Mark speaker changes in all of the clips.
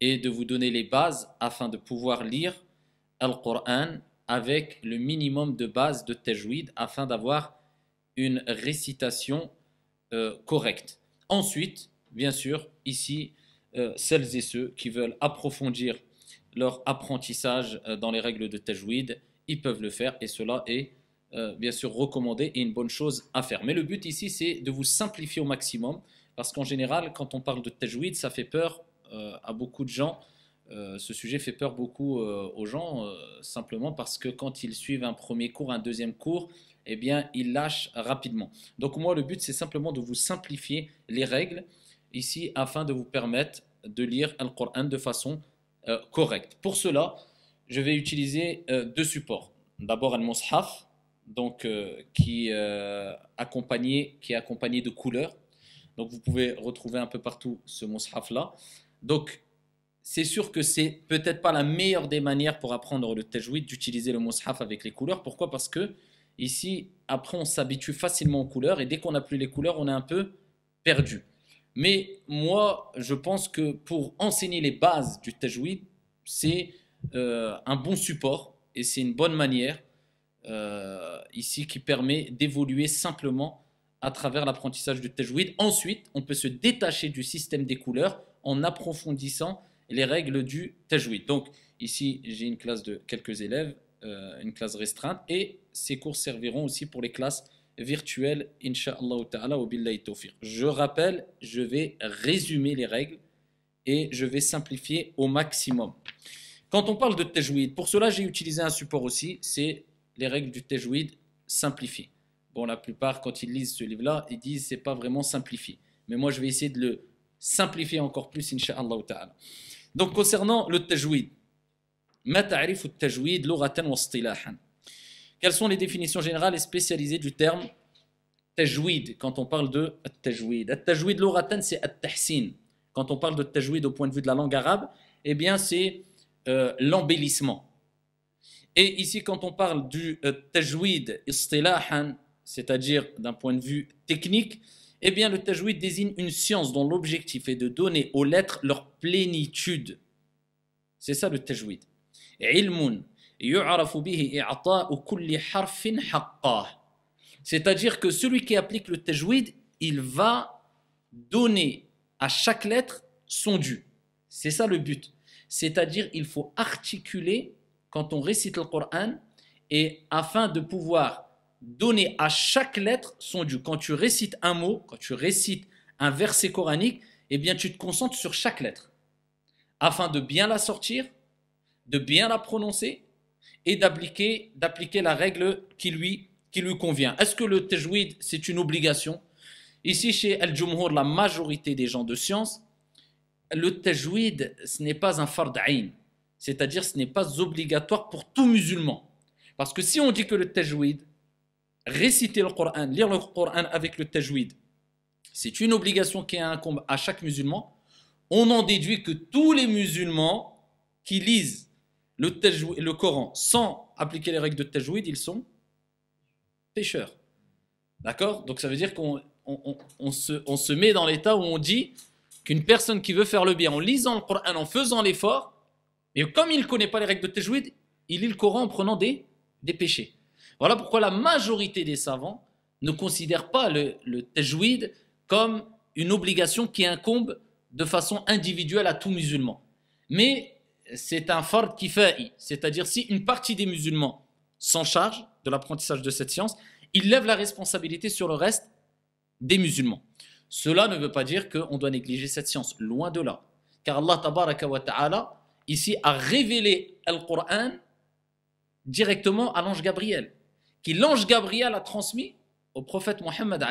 Speaker 1: et de vous donner les bases afin de pouvoir lire Al-Qur'an avec le minimum de bases de tajwid afin d'avoir une récitation euh, correcte. Ensuite, bien sûr, ici, euh, celles et ceux qui veulent approfondir leur apprentissage euh, dans les règles de tajwid, ils peuvent le faire et cela est bien sûr recommandé et une bonne chose à faire. Mais le but ici, c'est de vous simplifier au maximum parce qu'en général, quand on parle de tajwid, ça fait peur euh, à beaucoup de gens. Euh, ce sujet fait peur beaucoup euh, aux gens, simplement parce que quand ils suivent un premier cours, un deuxième cours, eh bien, ils lâchent rapidement. Donc moi, le but, c'est simplement de vous simplifier les règles ici afin de vous permettre de lire le Coran de façon correcte. Pour cela, je vais utiliser deux supports. D'abord un mushaf, donc qui accompagné qui est accompagné de couleurs. Donc vous pouvez retrouver un peu partout ce mushaf là. Donc, c'est sûr que c'est peut-être pas la meilleure des manières pour apprendre le tajwid d'utiliser le mushaf avec les couleurs. Pourquoi Parce que ici, après, on s'habitue facilement aux couleurs et dès qu'on n'a plus les couleurs, on est un peu perdu. Mais moi, je pense que pour enseigner les bases du tajwid, c'est euh, un bon support et c'est une bonne manière euh, ici qui permet d'évoluer simplement à travers l'apprentissage du tajwid. Ensuite, on peut se détacher du système des couleurs en approfondissant les règles du tajwid. Donc ici, j'ai une classe de quelques élèves, euh, une classe restreinte, et ces cours serviront aussi pour les classes virtuelles, insha'Allah ta'ala, au billahi tawfiq. Je rappelle, je vais résumer les règles et je vais simplifier au maximum. Quand on parle de tajwid, pour cela, j'ai utilisé un support aussi, c'est les règles du tajwid simplifiées. Bon, la plupart, quand ils lisent ce livre-là, ils disent c'est pas vraiment simplifié. Mais moi, je vais essayer de le simplifier encore plus, Inch'Allah ta'ala. Donc, concernant le tajwid, tajwid, loratan ou Quelles sont les définitions générales et spécialisées du terme tajwid quand on parle de tajwid Tajwid loratan c'est at-tahsin. Quand on parle de tajwid au point de vue de la langue arabe, eh bien c'est euh, l'embellissement. Et ici quand on parle du euh, tajwid istilahan, c'est-à-dire d'un point de vue technique, eh bien, le tajwid désigne une science dont l'objectif est de donner aux lettres leur plénitude. C'est ça le tajwid. Ilmun, c'est-à-dire que celui qui applique le tajwid, il va donner à chaque lettre son dû. C'est ça le but. C'est-à-dire il faut articuler quand on récite le Coran et afin de pouvoir Donner à chaque lettre son dû. Quand tu récites un mot, quand tu récites un verset coranique, eh bien tu te concentres sur chaque lettre afin de bien la sortir, de bien la prononcer et d'appliquer, la règle qui lui, convient. Est-ce que le tajwid, c'est une obligation Ici, chez Al-Jumhur, la majorité des gens de science, le tajwid, ce n'est pas un fard'ain, c'est-à-dire ce n'est pas obligatoire pour tout musulman. Parce que si on dit que le tajwid, réciter le Coran, lire le Coran avec le tajwid, c'est une obligation qui incombe à chaque musulman, on en déduit que tous les musulmans qui lisent le, Coran sans appliquer les règles de tajwid, ils sont pécheurs. D'accord Donc ça veut dire qu'on se, met dans l'état où on dit qu'une personne qui veut faire le bien en lisant le Coran, en faisant l'effort, mais comme il ne connaît pas les règles de tajwid, il lit le Coran en prenant des, des péchés. Voilà pourquoi la majorité des savants ne considèrent pas le, tajwid comme une obligation qui incombe de façon individuelle à tout musulman. Mais c'est un fard kifa'i, c'est-à-dire si une partie des musulmans s'en charge de l'apprentissage de cette science, ils lèvent la responsabilité sur le reste des musulmans. Cela ne veut pas dire qu'on doit négliger cette science, loin de là. Car Allah tabaraka ta'ala, ici, a révélé le Coran directement à l'ange Gabriel qui l'ange Gabriel a transmis au prophète Mohammed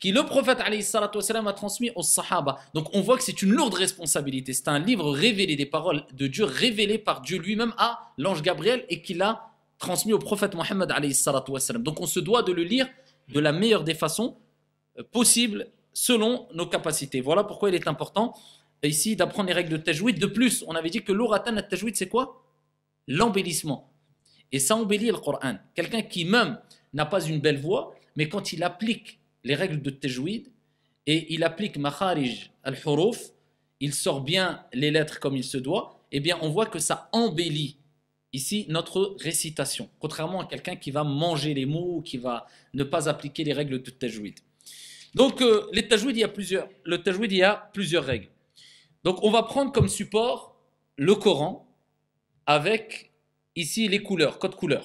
Speaker 1: qui le prophète a transmis aux Sahaba. Donc on voit que c'est une lourde responsabilité. C'est un livre révélé, des paroles de Dieu révélées par Dieu lui-même à l'ange Gabriel et qu'il a transmis au prophète Mohammed Donc on se doit de le lire de la meilleure des façons euh, possibles selon nos capacités. Voilà pourquoi il est important euh, ici d'apprendre les règles de tajwid. De plus, on avait dit que l'oratan tajwid c'est quoi L'embellissement et ça embellit le Coran. Quelqu'un qui même n'a pas une belle voix, mais quand il applique les règles de tajwid et il applique makharij al-huruf, il sort bien les lettres comme il se doit, eh bien on voit que ça embellit ici notre récitation, contrairement à quelqu'un qui va manger les mots, qui va ne pas appliquer les règles de tajwid. Donc euh, il y plusieurs, le tajwid, il y a plusieurs règles. Donc on va prendre comme support le Coran avec ici les couleurs, code couleur.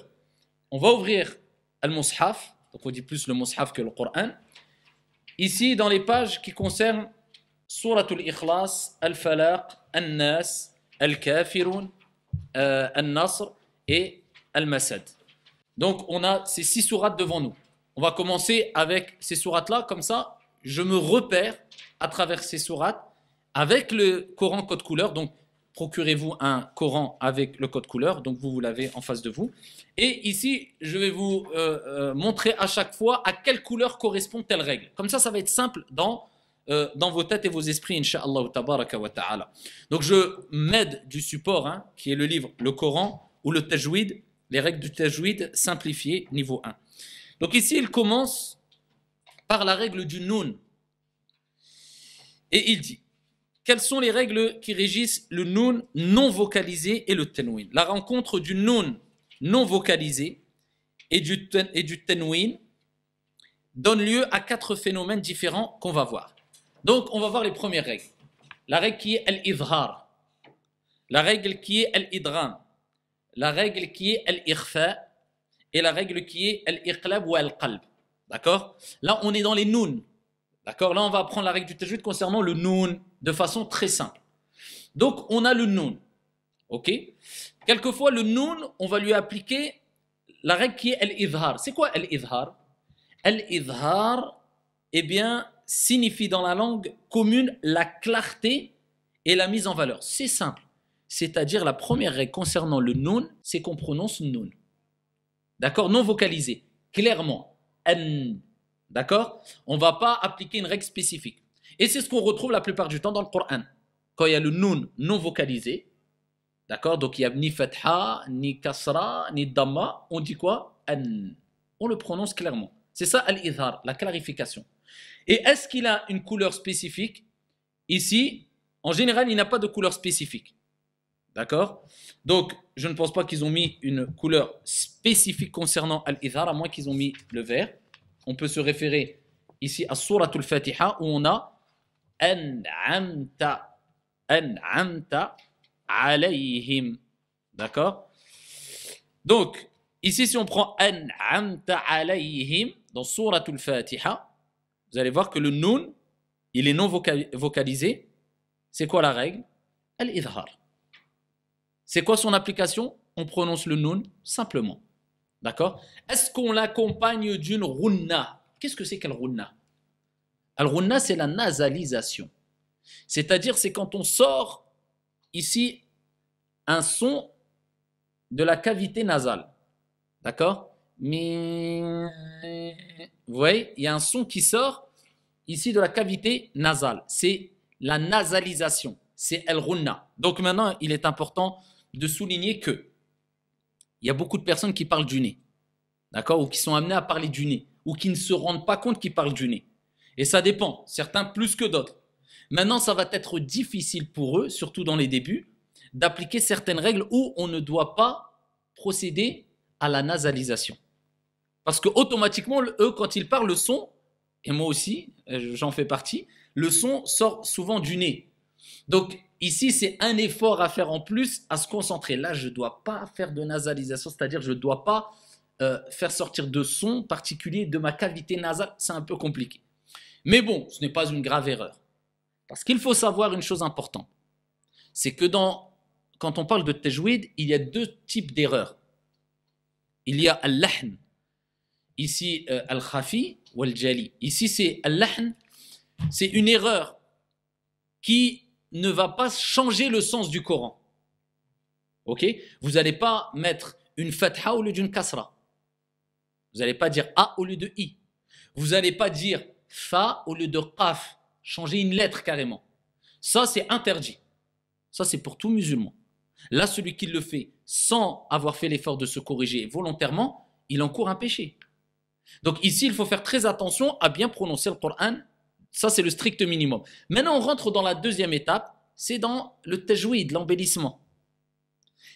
Speaker 1: On va ouvrir Al-Mushaf, donc on dit plus le Mushaf que le Coran. Ici, dans les pages qui concernent Surat al-Ikhlas, Al-Falaq, Al-Nas, Al-Kafirun, euh, Al-Nasr et Al-Masad. Donc on a ces six sourates devant nous. On va commencer avec ces sourates-là, comme ça je me repère à travers ces sourates avec le Coran code couleur. Donc procurez-vous un Coran avec le code couleur, donc vous, vous l'avez en face de vous. Et ici, je vais vous euh, euh, montrer à chaque fois à quelle couleur correspond telle règle. Comme ça, ça va être simple dans, euh, dans vos têtes et vos esprits, Inch'Allah tabaraka wa ta'ala. Donc je m'aide du support, hein, qui est le livre Le Coran ou le Tajwid, les règles du Tajwid simplifiées niveau 1. Donc ici, il commence par la règle du Noun. Et il dit quelles sont les règles qui régissent le noun non vocalisé et le tenouin La rencontre du noun non vocalisé et du, ten, donne lieu à quatre phénomènes différents qu'on va voir. Donc, on va voir les premières règles. La règle qui est al-idhar, la règle qui est al idran la règle qui est al irfa et la règle qui est al-iqlab ou al-qalb. D'accord Là, on est dans les noun. D'accord Là, on va apprendre la règle du tajwid concernant le noun de façon très simple. Donc on a le noun. OK Quelquefois le noun, on va lui appliquer la règle qui est al-idhar. C'est quoi al-idhar Al-idhar eh bien signifie dans la langue commune la clarté et la mise en valeur. C'est simple. C'est-à-dire la première règle concernant le noun, c'est qu'on prononce noun. D'accord Non vocalisé. Clairement. N. D'accord On ne va pas appliquer une règle spécifique. Et c'est ce qu'on retrouve la plupart du temps dans le Coran. Quand il y a le nun non vocalisé, d'accord Donc il y a ni fatha, ni kasra, ni damma, on dit quoi On le prononce clairement. C'est ça al-idhar, la clarification. Et est-ce qu'il a une couleur spécifique Ici, en général, il n'a pas de couleur spécifique. D'accord Donc, je ne pense pas qu'ils ont mis une couleur spécifique concernant Al-Idhar, à moins qu'ils ont mis le vert. On peut se référer ici à Suratul Fatiha, où on a an'amta an'amta alayhim. D'accord Donc, ici, si on prend an'amta alayhim dans sourate Al-Fatiha, vous allez voir que le nun, il est non vocalisé. C'est quoi la règle Al-idhar. C'est quoi son application On prononce le nun simplement. D'accord Est-ce qu'on l'accompagne d'une runna Qu'est-ce que c'est qu'elle runna Al-Runna, c'est la nasalisation. C'est-à-dire, c'est quand on sort ici un son de la cavité nasale. D'accord Mais. Vous voyez, il y a un son qui sort ici de la cavité nasale. C'est la nasalisation. C'est Al-Runna. Donc maintenant, il est important de souligner que il y a beaucoup de personnes qui parlent du nez. D'accord Ou qui sont amenées à parler du nez. Ou qui ne se rendent pas compte qu'ils parlent du nez. Et ça dépend, certains plus que d'autres. Maintenant, ça va être difficile pour eux, surtout dans les débuts, d'appliquer certaines règles où on ne doit pas procéder à la nasalisation. Parce que automatiquement, eux, quand ils parlent, le son, et moi aussi, euh, j'en fais partie, le son sort souvent du nez. Donc ici, c'est un effort à faire en plus, à se concentrer. Là, je ne dois pas faire de nasalisation, c'est-à-dire je ne dois pas euh, faire sortir de son particulier de ma cavité nasale. C'est un peu compliqué. Mais bon, ce n'est pas une grave erreur. Parce qu'il faut savoir une chose importante. C'est que dans, quand on parle de tajwid, il y a deux types d'erreurs. Il y a al-lahn, ici euh, al-khafi ou al-jali. Ici c'est al-lahn, c'est une erreur qui ne va pas changer le sens du Coran. Ok Vous n'allez pas mettre une fatha au lieu d'une kasra. Vous n'allez pas dire a au lieu de i. Vous n'allez pas dire Fa au lieu de Qaf, changer une lettre carrément. Ça, c'est interdit. Ça, c'est pour tout musulman. Là, celui qui le fait sans avoir fait l'effort de se corriger volontairement, il encourt un péché. Donc ici, il faut faire très attention à bien prononcer le Coran. Ça, c'est le strict minimum. Maintenant, on rentre dans la deuxième étape, c'est dans le tajwid, l'embellissement.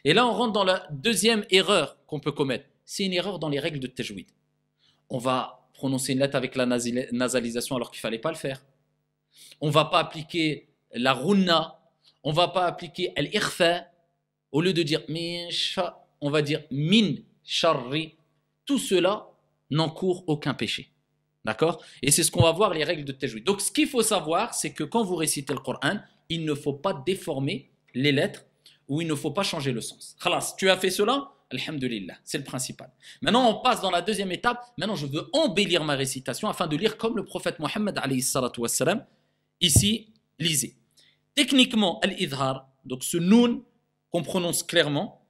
Speaker 1: Et là, on rentre dans la deuxième erreur qu'on peut commettre. C'est une erreur dans les règles de tajwid. On va prononcer une lettre avec la nasalisation alors qu'il fallait pas le faire. On va pas appliquer la runna, on va pas appliquer l'irfa, irfa Au lieu de dire mincha on va dire min sharri. Tout cela n'encourt aucun péché. D'accord Et c'est ce qu'on va voir, les règles de Tejoui. Donc ce qu'il faut savoir, c'est que quand vous récitez le Coran, il ne faut pas déformer les lettres ou il ne faut pas changer le sens. Khalas, tu as fait cela Alhamdulillah, c'est le principal. Maintenant, on passe dans la deuxième étape. Maintenant, je veux embellir ma récitation afin de lire comme le prophète Mohammed ici, lisez. Techniquement, al-idhar, donc ce noun qu'on prononce clairement,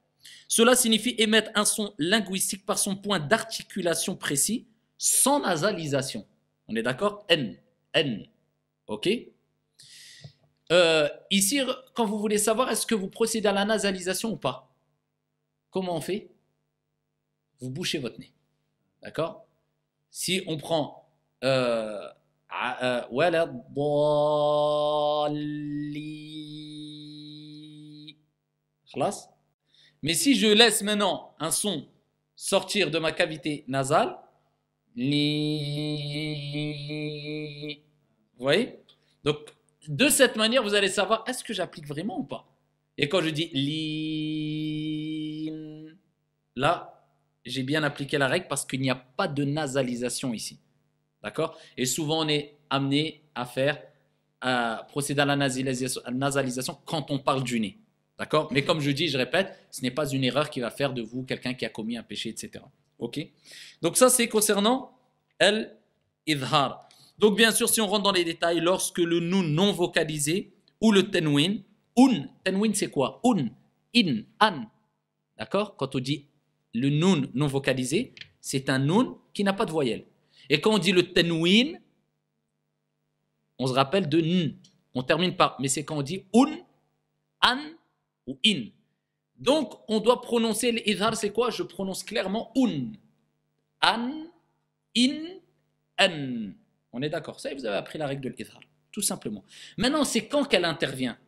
Speaker 1: cela signifie émettre un son linguistique par son point d'articulation précis, sans nasalisation. On est d'accord N, N, ok euh, Ici, quand vous voulez savoir, est-ce que vous procédez à la nasalisation ou pas Comment on fait Vous bouchez votre nez. D'accord Si on prend euh, ah, euh mais si je laisse maintenant un son sortir de ma cavité nasale, vous voyez Donc, de cette manière, vous allez savoir est-ce que j'applique vraiment ou pas. Et quand je dis li, Là, j'ai bien appliqué la règle parce qu'il n'y a pas de nasalisation ici. D'accord Et souvent, on est amené à faire, à procéder à la nasalisation quand on parle du nez. D'accord Mais comme je dis, je répète, ce n'est pas une erreur qui va faire de vous quelqu'un qui a commis un péché, etc. OK Donc, ça, c'est concernant el-idhar. Donc, bien sûr, si on rentre dans les détails, lorsque le nous non vocalisé ou le tenwin, un, tenwin c'est quoi Un, in, an. D'accord Quand on dit le nun non vocalisé, c'est un nun qui n'a pas de voyelle. Et quand on dit le Tenouin, on se rappelle de n. On termine par, mais c'est quand on dit un, an ou in. Donc, on doit prononcer l'idhar, c'est quoi Je prononce clairement un. An, in, an. On est d'accord. Ça, vous avez appris la règle de l'idhar, tout simplement. Maintenant, c'est quand qu'elle intervient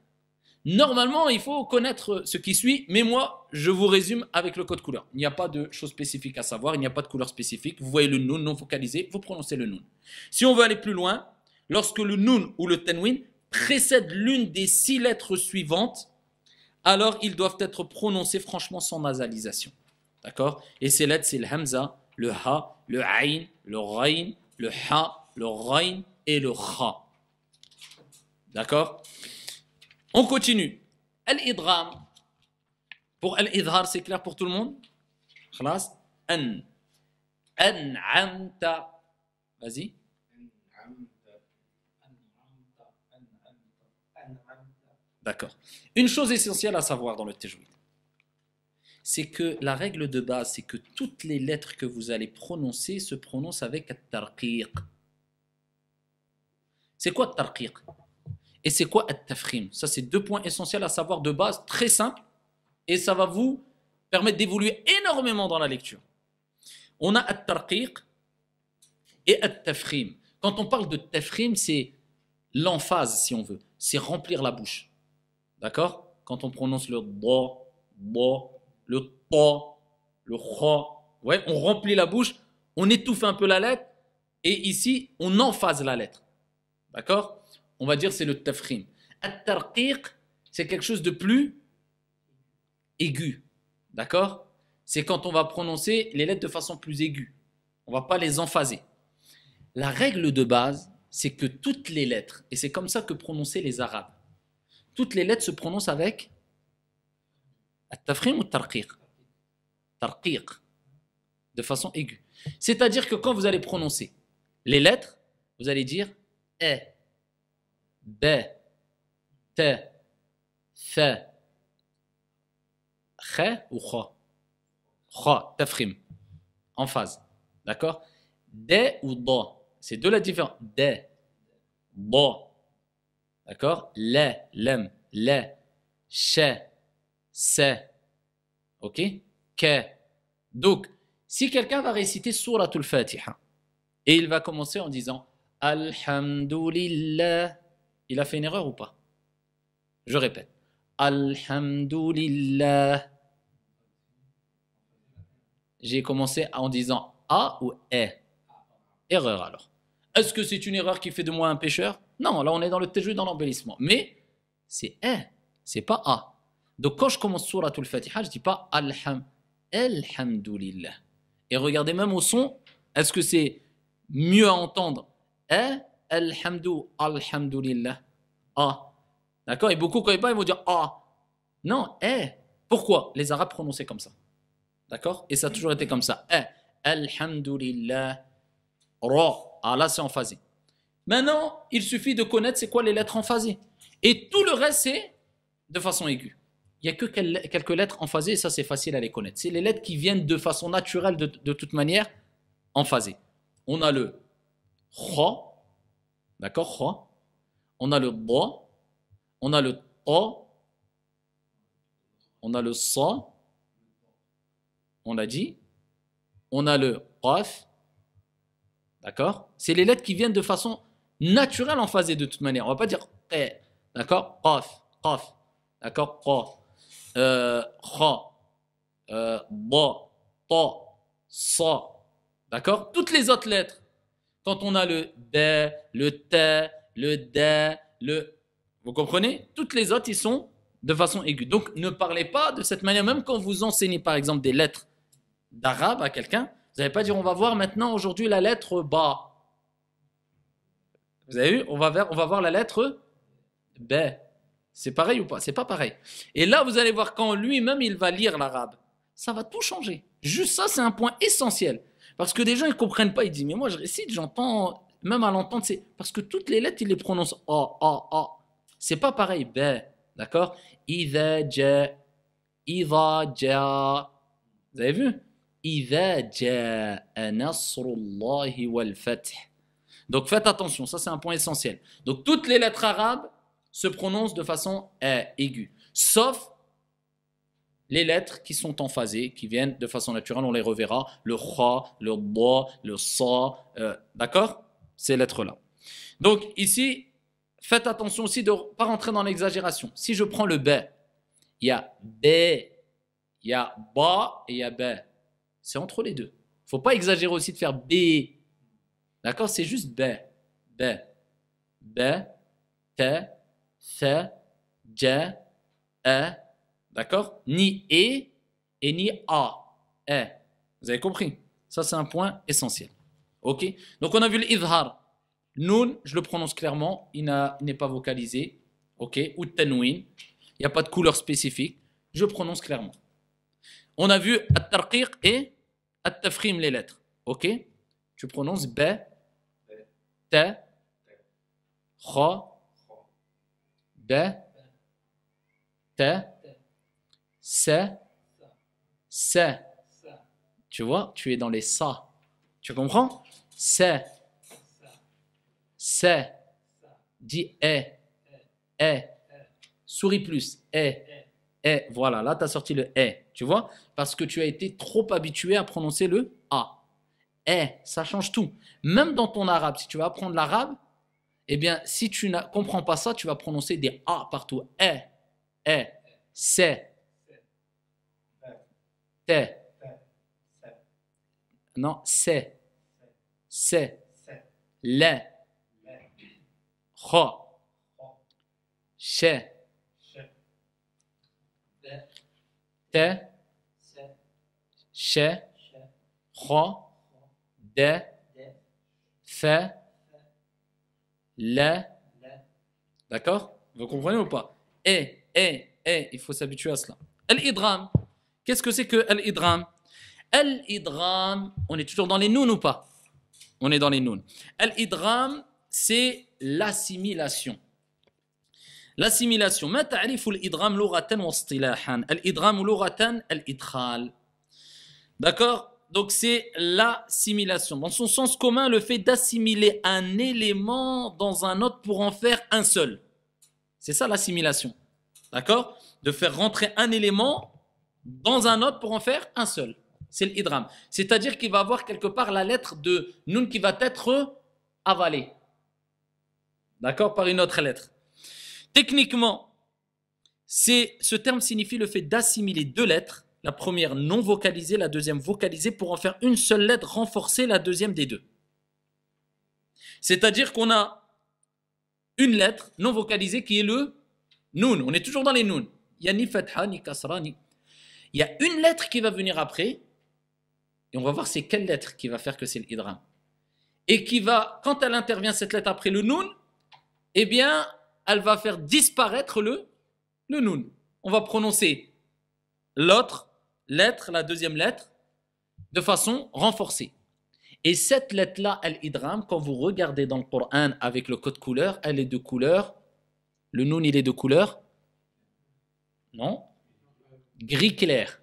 Speaker 1: Normalement, il faut connaître ce qui suit, mais moi, je vous résume avec le code couleur. Il n'y a pas de chose spécifique à savoir, il n'y a pas de couleur spécifique. Vous voyez le noun non focalisé, vous prononcez le noun. Si on veut aller plus loin, lorsque le noun ou le tanwin précède l'une des six lettres suivantes, alors ils doivent être prononcés franchement sans nasalisation. D'accord Et ces lettres, c'est le hamza, le ha, le aïn, le raïn, le ha, le raïn et le ha, D'accord on continue. al idram Pour al-idhar, c'est clair pour tout le monde Khlas. An. An'amta. Vas-y. D'accord. Une chose essentielle à savoir dans le tajwid, c'est que la règle de base, c'est que toutes les lettres que vous allez prononcer se prononcent avec at-tarqiq. C'est quoi at-tarqiq et c'est quoi At-Tafrim Ça, c'est deux points essentiels à savoir de base, très simples, et ça va vous permettre d'évoluer énormément dans la lecture. On a At-Tarqiq et At-Tafrim. Quand on parle de Tafrim, c'est l'emphase, si on veut. C'est remplir la bouche. D'accord Quand on prononce le bo, bo, le ta, le ro », ouais, on remplit la bouche, on étouffe un peu la lettre, et ici, on enphase la lettre. D'accord on va dire c'est le tafrim. At-tarqiq, c'est quelque chose de plus aigu. D'accord C'est quand on va prononcer les lettres de façon plus aiguë. On va pas les emphaser. La règle de base, c'est que toutes les lettres, et c'est comme ça que prononçaient les Arabes, toutes les lettres se prononcent avec at tafrim ou tarqiq. Tarqiq, de façon aiguë. C'est-à-dire que quand vous allez prononcer les lettres, vous allez dire eh ب T, fe, خ ou خ خ tafrim, en phase d'accord D ou D c'est deux la différence D, ض d'accord L, lem, L, ش se. ok K. donc si quelqu'un va réciter Al Fatiha et il va commencer en disant Alhamdulillah il a fait une erreur ou pas Je répète. Alhamdulillah. J'ai commencé en disant A ou E. Erreur alors. Est-ce que c'est une erreur qui fait de moi un pécheur Non, là on est dans le téjou dans l'embellissement. Mais c'est E, c'est pas A. Donc quand je commence la al-Fatiha, je dis pas Alham, Alhamdulillah. Et regardez même au son, est-ce que c'est mieux à entendre E Alhamdou, Alhamdoulillah. Ah. D'accord Et beaucoup, quand ils parlent, ils vont dire Ah. Non, eh. Pourquoi Les Arabes prononçaient comme ça. D'accord Et ça a toujours été comme ça. Eh. Alhamdoulillah. Ra. Ah là, c'est Maintenant, il suffit de connaître c'est quoi les lettres emphasées. Et tout le reste, c'est de façon aiguë. Il n'y a que quelques lettres emphasées, et ça c'est facile à les connaître. C'est les lettres qui viennent de façon naturelle, de, toute manière, emphasées. On a le Kha, D'accord On a le bo », on a le to », on a le so », on l'a dit, on a le qaf, d'accord C'est les lettres qui viennent de façon naturelle en phasé de toute manière. On va pas dire d'accord Qaf, qaf, d'accord Qa euh, »,« kha, euh, ba, sa, d'accord Toutes les autres lettres quand on a le b », le t », le d le. Vous comprenez Toutes les autres, ils sont de façon aiguë. Donc ne parlez pas de cette manière. Même quand vous enseignez par exemple des lettres d'arabe à quelqu'un, vous n'allez pas dire on va voir maintenant aujourd'hui la lettre ba. Vous avez vu on va, voir, on va voir la lettre b. C'est pareil ou pas C'est pas pareil. Et là, vous allez voir quand lui-même il va lire l'arabe, ça va tout changer. Juste ça, c'est un point essentiel. Parce que des gens, ils comprennent pas. Ils disent, mais moi, je récite, j'entends, même à l'entente, c'est parce que toutes les lettres, ils les prononcent A, A. Ce C'est pas pareil, B, ben, d'accord Ida, ja, ida, ja. Vous avez vu Ida, ja, nasrullahi wal Donc faites attention, ça c'est un point essentiel. Donc toutes les lettres arabes se prononcent de façon eh, aiguë, sauf les lettres qui sont emphasées, qui viennent de façon naturelle, on les reverra, le kha, le bois le sa, euh, d'accord Ces lettres-là. Donc ici, faites attention aussi de ne pas rentrer dans l'exagération. Si je prends le b, il y a b, il y a ba et il y a B. C'est entre les deux. Il faut pas exagérer aussi de faire b. D'accord C'est juste b, b, b, b, b, b, b. D'accord Ni e et ni a. Eh, vous avez compris Ça, c'est un point essentiel. OK Donc, on a vu l'idhar. Noun, je le prononce clairement, il n'est pas vocalisé. OK Ou tanwin. Il n'y a pas de couleur spécifique. Je prononce clairement. On a vu at-tarqiq et at-tafrim, les lettres. OK Tu prononces b, t, kha, da, t c'est, c'est. Tu vois, tu es dans les ça. Tu comprends C'est, c'est. Dis eh, eh, Souris plus, eh, eh, Voilà, là, tu as sorti le eh, Tu vois Parce que tu as été trop habitué à prononcer le a. eh, ça change tout. Même dans ton arabe, si tu vas apprendre l'arabe, eh bien, si tu ne comprends pas ça, tu vas prononcer des A partout. Eh, eh, c'est, non, c'est. C'est. Les. Ho. Che. Te. Che. Ho. De. D'accord Vous comprenez ou pas Et, eh eh il faut s'habituer à cela. el idram Qu'est-ce que c'est que l'idram? L'idram, on est toujours dans les nouns ou pas On est dans les nouns. L'idram, c'est l'assimilation. L'assimilation. D'accord Donc c'est l'assimilation. Dans son sens commun, le fait d'assimiler un élément dans un autre pour en faire un seul. C'est ça l'assimilation. D'accord De faire rentrer un élément dans un autre pour en faire un seul. C'est l'idram. C'est-à-dire qu'il va avoir quelque part la lettre de nun qui va être avalée. D'accord Par une autre lettre. Techniquement, ce terme signifie le fait d'assimiler deux lettres, la première non vocalisée, la deuxième vocalisée, pour en faire une seule lettre renforcée, la deuxième des deux. C'est-à-dire qu'on a une lettre non vocalisée qui est le nun. On est toujours dans les nun. Il n'y a ni fatha, ni kasra, il y a une lettre qui va venir après, et on va voir c'est quelle lettre qui va faire que c'est l'idram. Et qui va, quand elle intervient cette lettre après le nun, eh bien, elle va faire disparaître le, le nun. On va prononcer l'autre lettre, la deuxième lettre, de façon renforcée. Et cette lettre-là, elle quand vous regardez dans le Coran avec le code couleur, elle est de couleur. Le nun, il est de couleur. Non gris clair.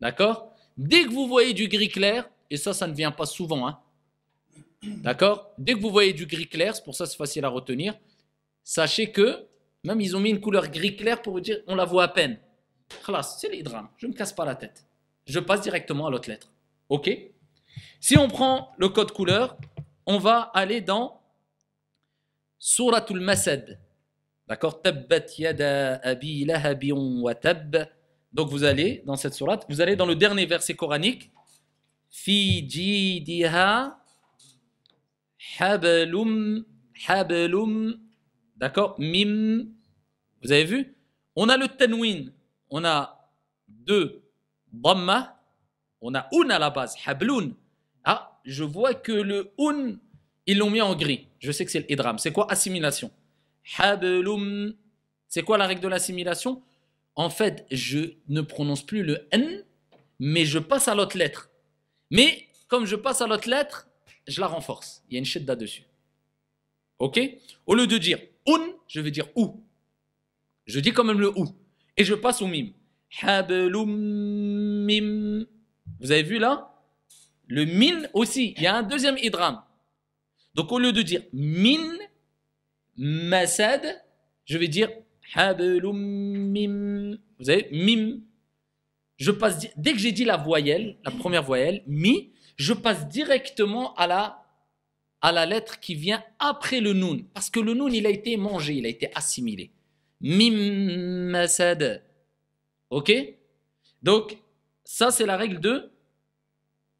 Speaker 1: D'accord Dès que vous voyez du gris clair, et ça, ça ne vient pas souvent, hein. D'accord Dès que vous voyez du gris clair, c'est pour ça c'est facile à retenir, sachez que même ils ont mis une couleur gris clair pour vous dire on la voit à peine. c'est les drames, je ne me casse pas la tête. Je passe directement à l'autre lettre. OK Si on prend le code couleur, on va aller dans Suratul Masad. D'accord Tabbat yada abi wa tab. Donc vous allez dans cette sourate, vous allez dans le dernier verset coranique. Fi hablum hablum. D'accord Mim. Vous avez vu On a le tanwin. On a deux dhamma. On a un à la base. hablun. Ah, je vois que le un, ils l'ont mis en gris. Je sais que c'est le « idram ». C'est quoi assimilation Hablum. C'est quoi la règle de l'assimilation en fait, je ne prononce plus le N, mais je passe à l'autre lettre. Mais comme je passe à l'autre lettre, je la renforce. Il y a une là dessus. Ok Au lieu de dire un, je vais dire ou. Je dis quand même le ou. Et je passe au mime. mim. Vous avez vu là Le min aussi. Il y a un deuxième idram. Donc au lieu de dire min, masad, je vais dire mim. Vous avez mim. Je passe, dès que j'ai dit la voyelle, la première voyelle, mi, je passe directement à la, à la lettre qui vient après le noun. Parce que le noun, il a été mangé, il a été assimilé. Mim sad Ok Donc, ça, c'est la règle de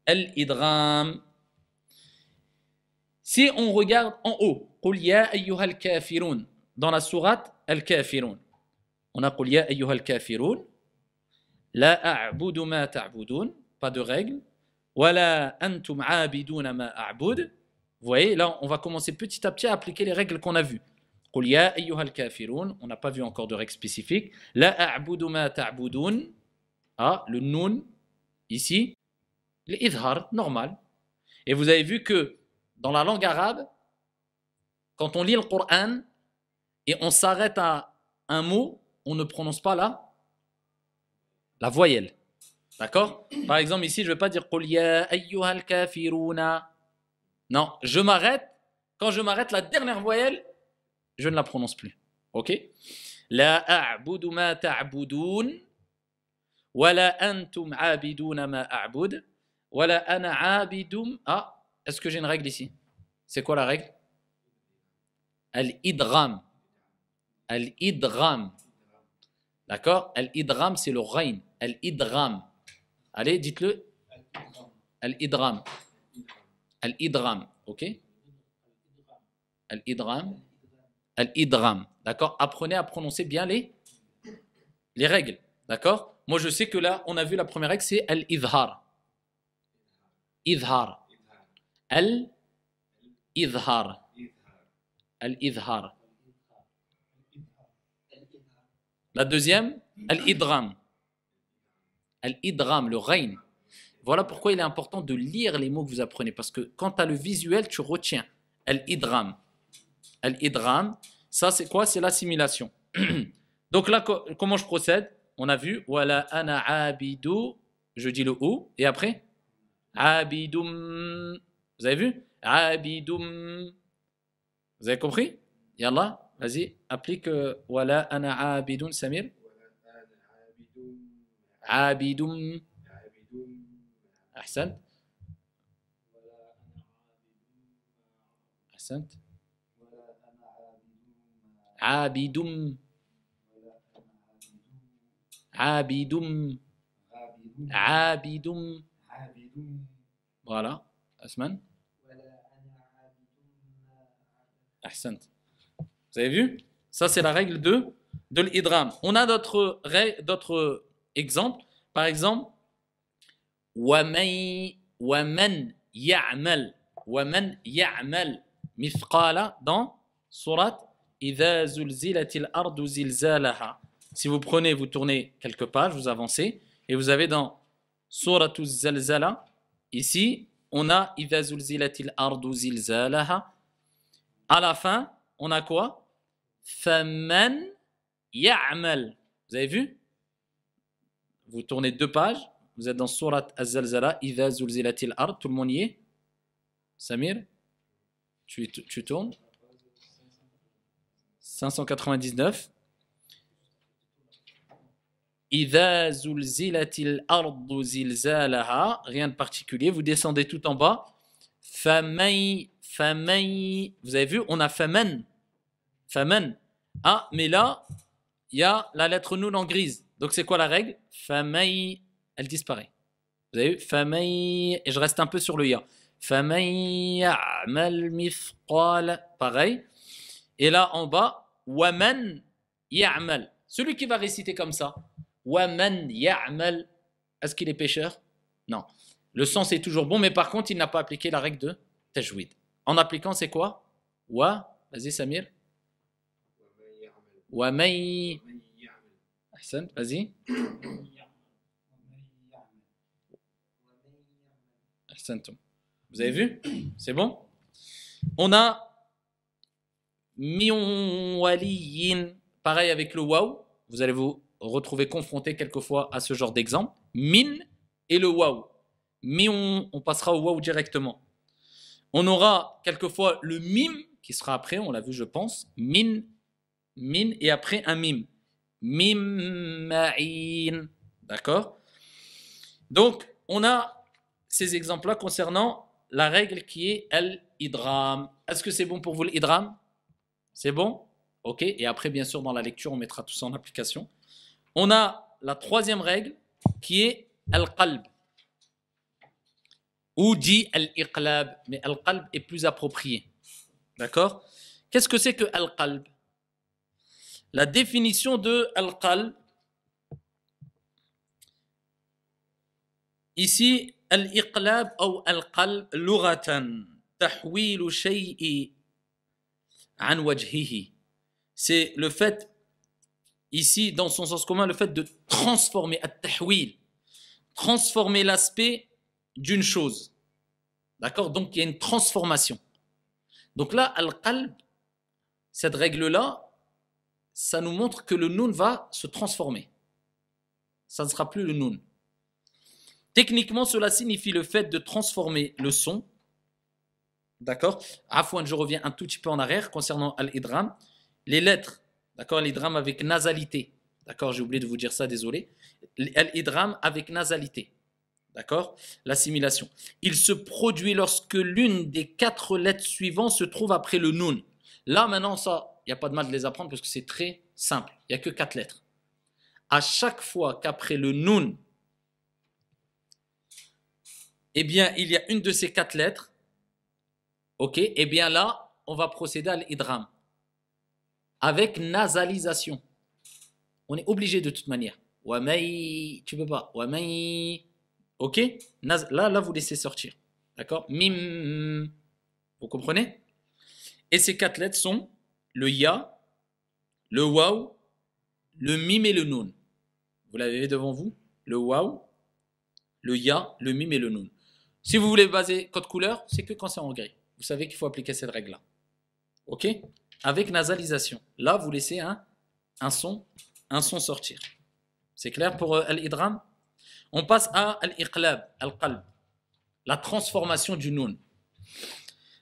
Speaker 1: al-idram. Si on regarde en haut, dans la sourate الكافرون ونقول يا أيها الكافرون لا أعبد pas de règle ولا Vous voyez, là, on va commencer petit à petit à appliquer les règles qu'on a vues. On n'a pas vu encore de règles spécifiques. لا أعبد ما Ah, le nun, ici, l'idhar, normal. Et vous avez vu que dans la langue arabe, quand on lit le Coran, et on s'arrête à un mot, on ne prononce pas la, la voyelle. D'accord Par exemple, ici, je ne vais pas dire Non, je m'arrête. Quand je m'arrête, la dernière voyelle, je ne la prononce plus. Ok La Wala antum abiduna ma a'bud. Wala ana abidum. Ah, est-ce que j'ai une règle ici C'est quoi la règle Al-idram. Al-idram. D'accord Al-idram, c'est le rain. Al-idram. Allez, dites-le. Al-idram. Al-idram. Ok Al-idram. Al-idram. D'accord Apprenez à prononcer bien les, les règles. D'accord Moi, je sais que là, on a vu la première règle, c'est al-idhar. Idhar. Al-idhar. Al-idhar. La deuxième, al-idram. Al-idram, le règne. Voilà pourquoi il est important de lire les mots que vous apprenez, parce que quand tu as le visuel, tu retiens. Al-idram. Al-idram, ça c'est quoi C'est l'assimilation. Donc là, comment je procède On a vu, Voilà, ana abidu, je dis le ou, et après Abidum. Vous avez vu Abidum. Vous avez compris Yallah Vas-y, applique euh, Wala ana abidun Samir. Abidum. Ahsan. Ahsan. Abidum. Abidum. Abidum. Voilà. Asman. أحسنت Vous avez vu Ça, c'est la règle de, de l'idram. On a d'autres exemples. Par exemple, وَمَنْ يَعْمَلْ وَمَنْ يَعْمَلْ مِثْقَالَ dans surat إِذَا زُلْزِلَتِ الْأَرْضُ زِلْزَالَهَا Si vous prenez, vous tournez quelques pages, vous avancez, et vous avez dans surat zalzala ici, on a إِذَا زُلْزِلَتِ الْأَرْضُ زِلْزَالَهَا À la fin, on a quoi Faman ya'mal. Vous avez vu Vous tournez deux pages, vous êtes dans Surat Az-Zalzala, ard, tout le monde y est Samir tu, tu tournes 599. rien de particulier, vous descendez tout en bas. vous avez vu, on a Femen. Faman. Ah, mais là, il y a la lettre nul en grise. Donc c'est quoi la règle Famay. Elle disparaît. Vous avez vu Et je reste un peu sur le ya. Famay ya'mal Pareil. Et là, en bas, Waman ya'mal. Celui qui va réciter comme ça, Waman ya'mal, est-ce qu'il est pêcheur Non. Le sens est toujours bon, mais par contre, il n'a pas appliqué la règle de tajwid. En appliquant, c'est quoi Wa, vas-y Samir. ومن vas-y Vous avez vu C'est bon On a pareil avec le waouh ». vous allez vous retrouver confronté quelquefois à ce genre d'exemple min et le waouh ». mais on, passera au waouh » directement on aura quelquefois le mim qui sera après on l'a vu je pense min « min » et après un mim. mime. D'accord Donc, on a ces exemples-là concernant la règle qui est al-idram. Est-ce que c'est bon pour vous l'idram C'est bon Ok. Et après, bien sûr, dans la lecture, on mettra tout ça en application. On a la troisième règle qui est al-qalb. Ou dit al-iqlab. Mais al-qalb est plus approprié. D'accord Qu'est-ce que c'est que al-qalb la définition de al-qalb, ici, al-iqlab ou al-qalb, lughatan tahwil shay'i an wajhihi. C'est le fait, ici, dans son sens commun, le fait de transformer, at-tahwil, transformer l'aspect d'une chose. D'accord Donc il y a une transformation. Donc là, al-qalb, cette règle-là, ça nous montre que le noun va se transformer. Ça ne sera plus le noun. Techniquement, cela signifie le fait de transformer le son. D'accord Afouane, je reviens un tout petit peu en arrière concernant Al-Idram. Les lettres, d'accord drames avec nasalité. D'accord J'ai oublié de vous dire ça, désolé. Al-Idram avec nasalité. D'accord L'assimilation. Il se produit lorsque l'une des quatre lettres suivantes se trouve après le Nun. Là, maintenant, ça, il n'y a pas de mal de les apprendre parce que c'est très simple. Il n'y a que quatre lettres. À chaque fois qu'après le Nun, eh bien, il y a une de ces quatre lettres, ok, eh bien là, on va procéder à l'idram avec nasalisation. On est obligé de toute manière. Wamai, tu peux pas. Wamai, ok Là, là, vous laissez sortir. D'accord Mim, vous comprenez Et ces quatre lettres sont le ya, le waw, le mim et le nun. Vous l'avez devant vous Le waw, le ya, le mim et le nun. Si vous voulez baser code couleur, c'est que quand c'est en gris. Vous savez qu'il faut appliquer cette règle-là. OK Avec nasalisation. Là, vous laissez un, un, son, un son sortir. C'est clair pour euh, al-idram On passe à al-iqlab, al-qalb, la transformation du nun.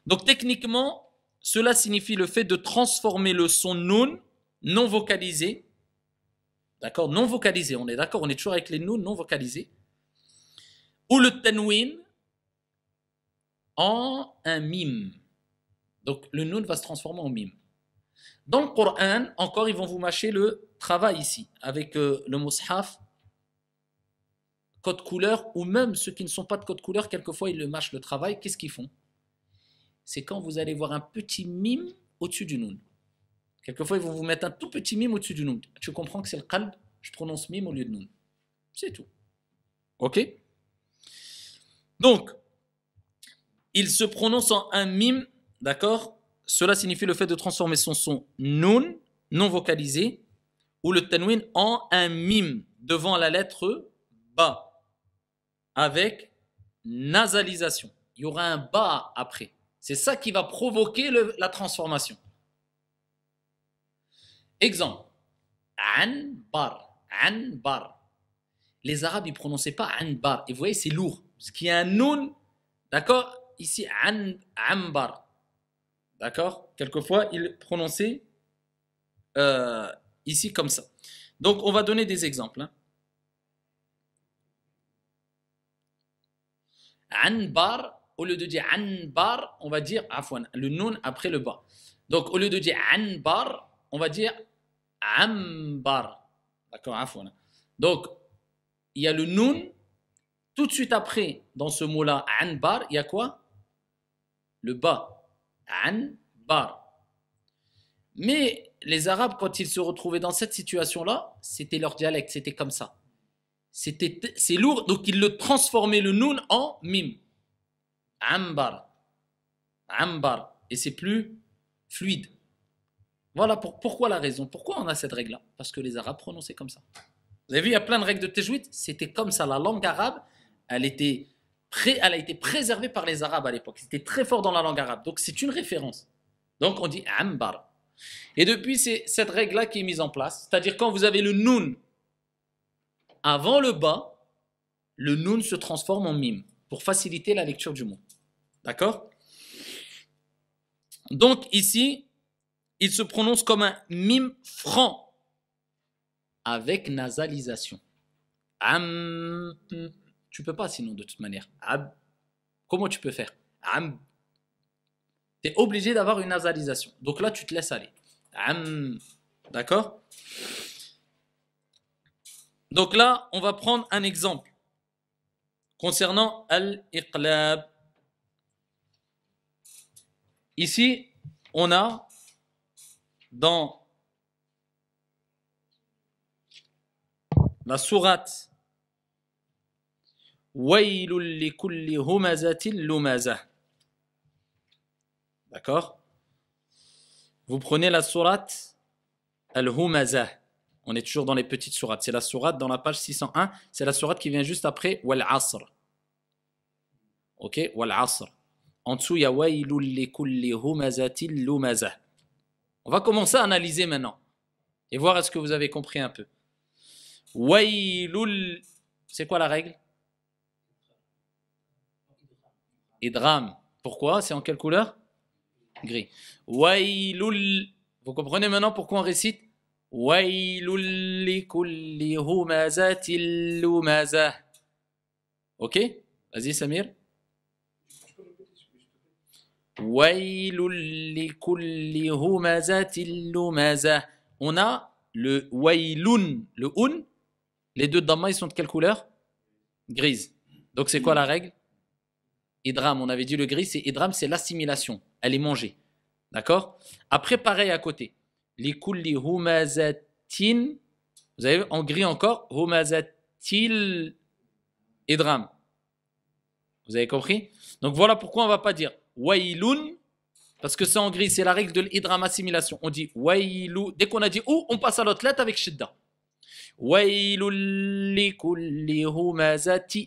Speaker 1: Donc techniquement, cela signifie le fait de transformer le son Noun non vocalisé, d'accord, non vocalisé, on est d'accord, on est toujours avec les Nouns non vocalisés, ou le tanwin en un mime. Donc le Noun va se transformer en mime. Dans le Coran, encore, ils vont vous mâcher le travail ici, avec euh, le mushaf, code couleur, ou même ceux qui ne sont pas de code couleur, quelquefois ils le mâchent le travail, qu'est-ce qu'ils font c'est quand vous allez voir un petit mime au-dessus du noun. Quelquefois, ils vont vous mettre un tout petit mime au-dessus du noun. Tu comprends que c'est le qalb, je prononce mime au lieu de noun. C'est tout. Ok Donc, il se prononce en un mime, d'accord Cela signifie le fait de transformer son son noun, non vocalisé, ou le tanwin en un mime devant la lettre ba, avec nasalisation. Il y aura un ba après. C'est ça qui va provoquer la transformation. Exemple. Anbar. bar Les Arabes, ils ne prononçaient pas an-bar. Et vous voyez, c'est lourd. Parce qu'il y a un noun, d'accord Ici, an, bar D'accord Quelquefois, ils prononçaient euh, ici comme ça. Donc, on va donner des exemples. Hein. An-bar au lieu de dire anbar, on va dire afwan, le nun après le ba. Donc au lieu de dire anbar, on va dire ambar. D'accord, afwan. Donc il y a le nun tout de suite après dans ce mot-là anbar, il y a quoi Le ba. Anbar. Mais les Arabes, quand ils se retrouvaient dans cette situation-là, c'était leur dialecte, c'était comme ça. C'était, c'est lourd, donc ils le transformaient le nun en mim » ambar. Ambar. Et c'est plus fluide. Voilà pour, pourquoi la raison. Pourquoi on a cette règle-là Parce que les Arabes prononçaient comme ça. Vous avez vu, il y a plein de règles de Téjouite. C'était comme ça. La langue arabe, elle, était pré, elle a été préservée par les Arabes à l'époque. C'était très fort dans la langue arabe. Donc c'est une référence. Donc on dit ambar. Et depuis, c'est cette règle-là qui est mise en place. C'est-à-dire quand vous avez le noun avant le bas, le noun se transforme en mime pour faciliter la lecture du mot. D'accord Donc ici, il se prononce comme un mime franc avec nasalisation. Am. Tu peux pas sinon de toute manière. Comment tu peux faire Tu es obligé d'avoir une nasalisation. Donc là, tu te laisses aller. D'accord Donc là, on va prendre un exemple concernant al-iqlab. Ici, on a dans la sourate D'accord Vous prenez la sourate al humazah On est toujours dans les petites sourates. C'est la sourate dans la page 601. C'est la sourate qui vient juste après Wal-Asr. Ok Wal-Asr. En dessous, il y a On va commencer à analyser maintenant et voir est-ce que vous avez compris un peu. Wailul, c'est quoi la règle Idram. Pourquoi C'est en quelle couleur Gris. Wailul. Vous comprenez maintenant pourquoi on récite Wailul likulli humazatil Ok Vas-y Samir. On a le le un. Les deux d'amma ils sont de quelle couleur Grise. Donc c'est quoi la règle Idram, on avait dit le gris, c'est idram, c'est l'assimilation. Elle est mangée. D'accord Après, pareil à côté. Likulli humazatin. Vous avez vu, en gris encore, humazatil idram. Vous avez compris Donc voilà pourquoi on ne va pas dire wailun, parce que c'est en gris, c'est la règle de l'idram assimilation. On dit wailou. Dès qu'on a dit ou, on passe à l'autre lettre avec shidda.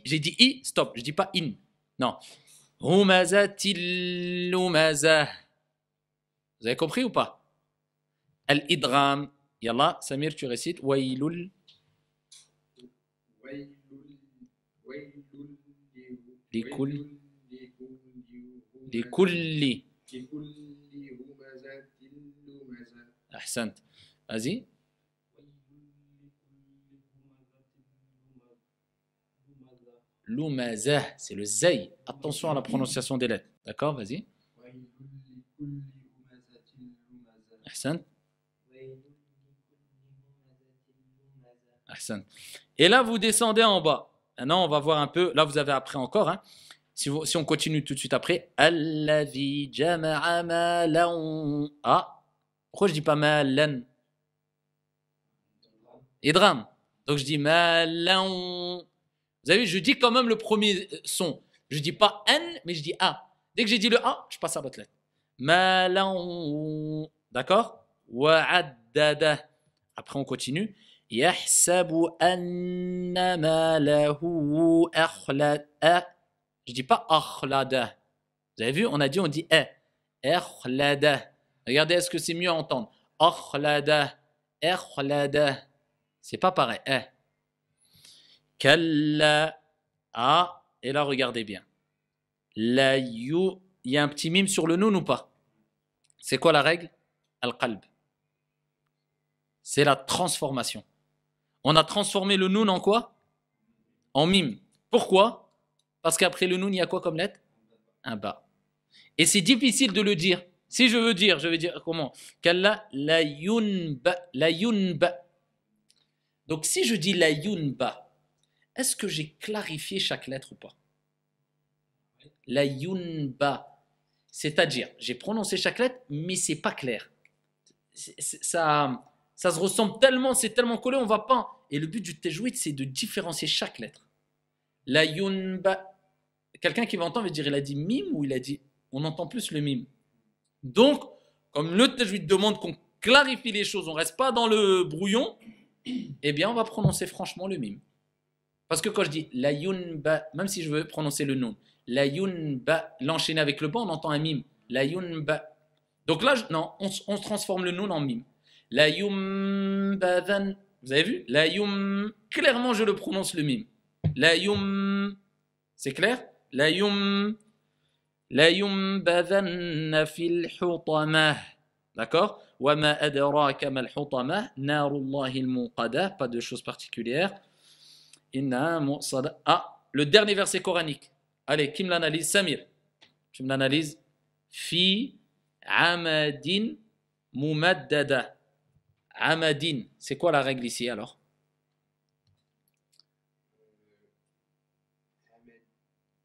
Speaker 1: J'ai dit i, stop, je dis pas in. Non. Vous avez compris ou pas Al-idram. Yallah, Samir, tu récites wailul. Wailul. لكل لكل همزة لمزة Vas-y. c'est le zay. Attention à la prononciation des lettres. D'accord, vas-y. Ahsan. Ahsan. Et là, vous descendez en bas. Maintenant, on va voir un peu. Là, vous avez appris encore. Hein. Si, on continue tout de suite après, Allavi jama'a Ah, pourquoi je dis pas Et Idram. Donc je dis malan. Vous avez vu, je dis quand même le premier euh, son. Je dis pas N, mais je dis A. Dès que j'ai dit le A, je passe à votre lettre. Malan. D'accord Après, on continue. يحسب أن أخلد je dis pas akhlada. Vous avez vu, on a dit, on dit eh. Akhlada. Regardez, est-ce que c'est mieux à entendre Akhlada. Akhlada. C'est pas pareil. Eh. Kalla. Ah. Et là, regardez bien. La you. Il y a un petit mime sur le noun ou pas C'est quoi la règle Al-qalb. C'est la transformation. On a transformé le noun en quoi En mime. Pourquoi parce qu'après le noun, il y a quoi comme lettre Un ba. Et c'est difficile de le dire. Si je veux dire, je vais dire comment Kalla la yunba. La Donc si je dis la yunba, est-ce que j'ai clarifié chaque lettre ou pas La yunba. C'est-à-dire, j'ai prononcé chaque lettre, mais c'est pas clair. ça, ça se ressemble tellement, c'est tellement collé, on va pas. Et le but du tajwid, c'est de différencier chaque lettre. La yunba, quelqu'un qui va entendre va dire il a dit mime ou il a dit. On entend plus le mime. Donc, comme le lui demande qu'on clarifie les choses, on reste pas dans le brouillon, eh bien, on va prononcer franchement le mime. Parce que quand je dis la yunba, même si je veux prononcer le nom, la yunba, l'enchaîner avec le ba, on entend un mime. La yunba. Donc là, non, on, on, transforme le nom en mime. La van Vous avez vu La yum. Clairement, je le prononce le mime. La yum. C'est clair ليم لينبذن في الحطمة D'accord وما أدراك ما الحطمة نار الله الموقدة Pas de choses particulières. إنها مؤصدة Ah, le dernier verset coranique. Allez, qui me l'analyse Samir. Tu me Fi amadin mumaddada. Amadin. C'est quoi la règle ici alors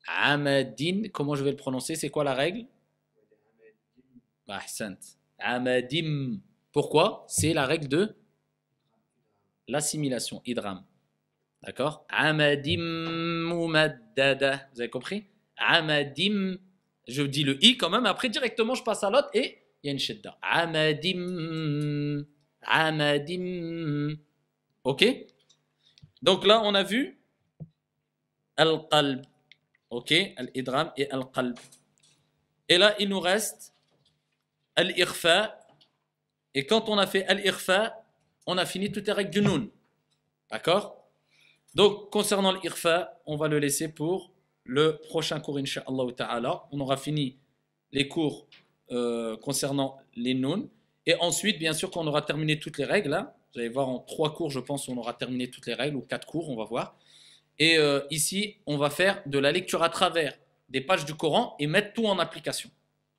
Speaker 1: Amadin, comment je vais le prononcer C'est quoi la règle Amadim. Pourquoi C'est la règle de l'assimilation, idram. D'accord Amadim Vous avez compris Amadim. Je dis le i quand même, après directement je passe à l'autre et il y a une shedda. Amadim. Amadim. Ok Donc là on a vu Al-Qalb. Ok al et al-qalb. Et là, il nous reste al Et quand on a fait al on a fini toutes les règles du nun. D'accord Donc, concernant l'irfa, on va le laisser pour le prochain cours, Inch'Allah On aura fini les cours euh, concernant les nun. Et ensuite, bien sûr, qu'on aura terminé toutes les règles. Hein, vous allez voir, en trois cours, je pense, on aura terminé toutes les règles, ou quatre cours, on va voir. Et euh, ici, on va faire de la lecture à travers des pages du Coran et mettre tout en application.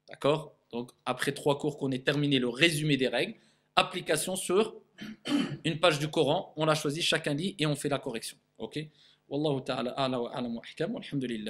Speaker 1: D'accord Donc, après trois cours qu'on ait terminé le résumé des règles, application sur une page du Coran, on la choisit, chacun lit et on fait la correction. Ok Wallahu ta'ala ala wa rabbil